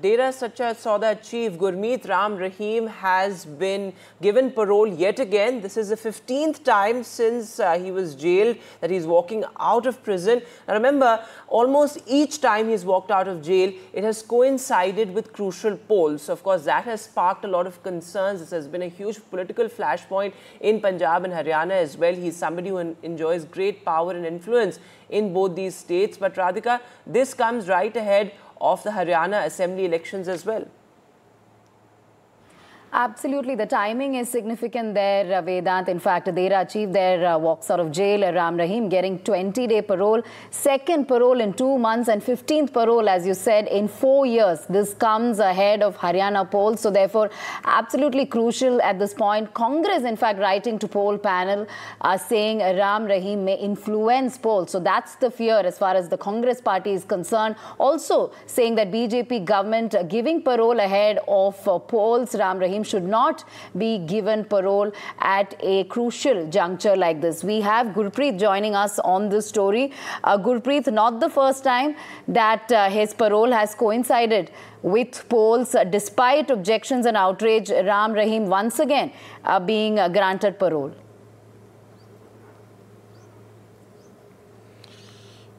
Dera Sacha Sauda chief Gurmeet Ram Rahim has been given parole yet again. This is the 15th time since uh, he was jailed that he's walking out of prison. Now remember, almost each time he's walked out of jail, it has coincided with crucial polls. So of course, that has sparked a lot of concerns. This has been a huge political flashpoint in Punjab and Haryana as well. He's somebody who enjoys great power and influence in both these states. But Radhika, this comes right ahead of the Haryana Assembly elections as well. Absolutely. The timing is significant there, uh, Vedant. In fact, Dera Chief there uh, walks out of jail, uh, Ram Rahim getting 20-day parole, second parole in two months and 15th parole, as you said, in four years. This comes ahead of Haryana polls. So therefore, absolutely crucial at this point. Congress, in fact, writing to poll panel uh, saying Ram Rahim may influence polls. So that's the fear as far as the Congress party is concerned. Also saying that BJP government giving parole ahead of uh, polls, Ram Rahim should not be given parole at a crucial juncture like this. We have Gurpreet joining us on this story. Uh, Gurpreet, not the first time that uh, his parole has coincided with polls. Uh, despite objections and outrage, Ram Rahim once again uh, being uh, granted parole.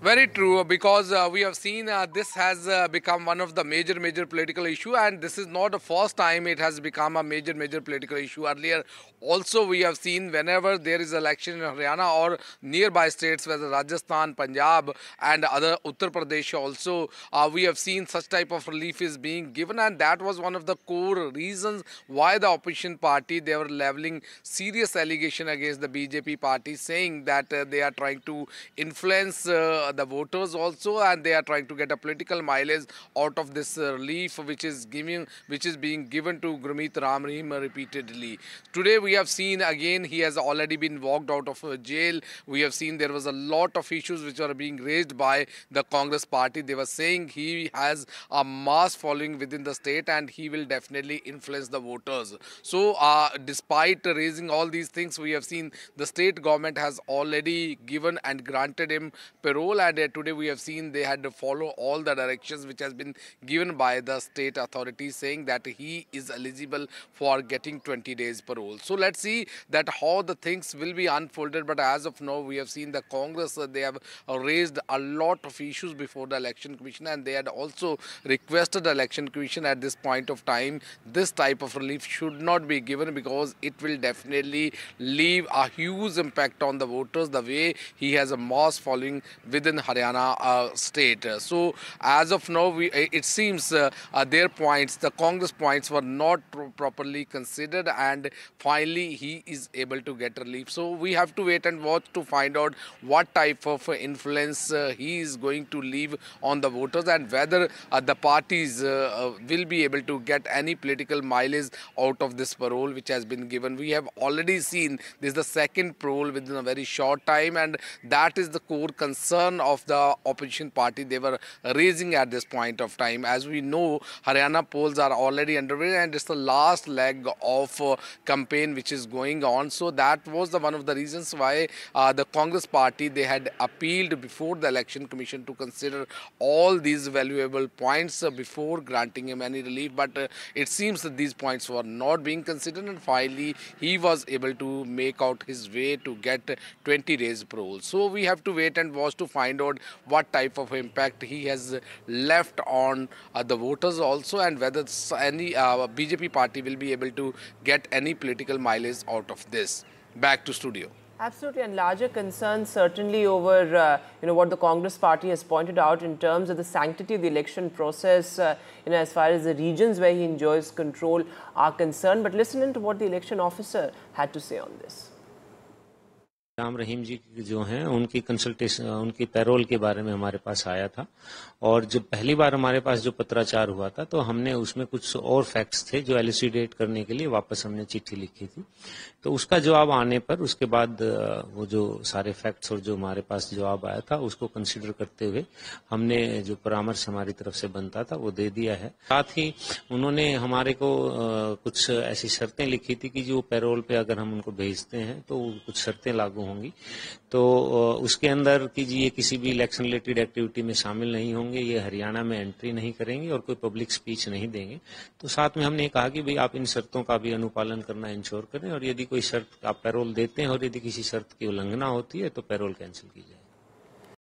Very true, because uh, we have seen uh, this has uh, become one of the major, major political issue, and this is not the first time it has become a major, major political issue. Earlier, also we have seen whenever there is election in Haryana or nearby states, whether Rajasthan, Punjab, and other Uttar Pradesh, also uh, we have seen such type of relief is being given, and that was one of the core reasons why the opposition party they were leveling serious allegation against the BJP party, saying that uh, they are trying to influence uh, the voters also and they are trying to get a political mileage out of this uh, relief which is giving which is being given to Gurmeet Ram Rahim repeatedly. Today we have seen again he has already been walked out of uh, jail. We have seen there was a lot of issues which are being raised by the Congress party. They were saying he has a mass following within the state and he will definitely influence the voters. So uh, despite raising all these things we have seen the state government has already given and granted him parole today we have seen they had to follow all the directions which has been given by the state authorities saying that he is eligible for getting 20 days parole. So let's see that how the things will be unfolded. But as of now, we have seen the Congress, uh, they have uh, raised a lot of issues before the election commission and they had also requested the election commission at this point of time. This type of relief should not be given because it will definitely leave a huge impact on the voters the way he has a mass following within in Haryana uh, state. So as of now, we, uh, it seems uh, uh, their points, the Congress points were not properly considered and finally he is able to get relief. So we have to wait and watch to find out what type of influence he is going to leave on the voters and whether the parties will be able to get any political mileage out of this parole which has been given. We have already seen this is the second parole within a very short time and that is the core concern of the opposition party they were raising at this point of time. As we know, Haryana polls are already underway and it's the last leg of uh, campaign which is going on. So that was the one of the reasons why uh, the Congress party, they had appealed before the election commission to consider all these valuable points uh, before granting him any relief. But uh, it seems that these points were not being considered and finally he was able to make out his way to get 20 days parole. So we have to wait and watch to find find out what type of impact he has left on the voters also and whether any uh, BJP party will be able to get any political mileage out of this. Back to studio. Absolutely, and larger concerns certainly over uh, you know what the Congress Party has pointed out in terms of the sanctity of the election process, uh, you know as far as the regions where he enjoys control are concerned. But listen in to what the election officer had to say on this. Ram रहीम जी जो हैं उनकी consultation उनकी payroll के बारे में हमारे पास आया था और जब पहली बार हमारे पास जो पत्राचार हुआ था तो हमने उसमें कुछ और फैक्ट्स थे जो एलिसिडेट करने के लिए वापस हमने चिट्ठी लिखी थी तो उसका जवाब आने पर उसके बाद वो जो सारे फैक्ट्स और जो हमारे पास जवाब आया था उसको कंसिडर करते हुए हमने जो परामर्श हमारी तरफ से बनता था वो दे दिया है साथ ही उन्होंने हमारे को कुछ ऐसी शर्तें लिखी थी कि जो पैरोल पे अगर हम उनको भेजते हैं तो कुछ शर्तें लागू होंगी तो उसके अंदर कि ये किसी भी इलेक्शन रिलेटेड एक्टिविटी में शामिल नहीं होंगे ये हरियाणा में एंट्री नहीं करेंगे और कोई पब्लिक स्पीच नहीं देंगे तो साथ में हमने कहा कि भाई आप इन शर्तों का भी अनुपालन करना इंश्योर करें और यदि कोई शर्त आप पैरोल देते हैं और यदि किसी शर्त की उल्लंघना होती है तो पैरोल कैंसिल की जाए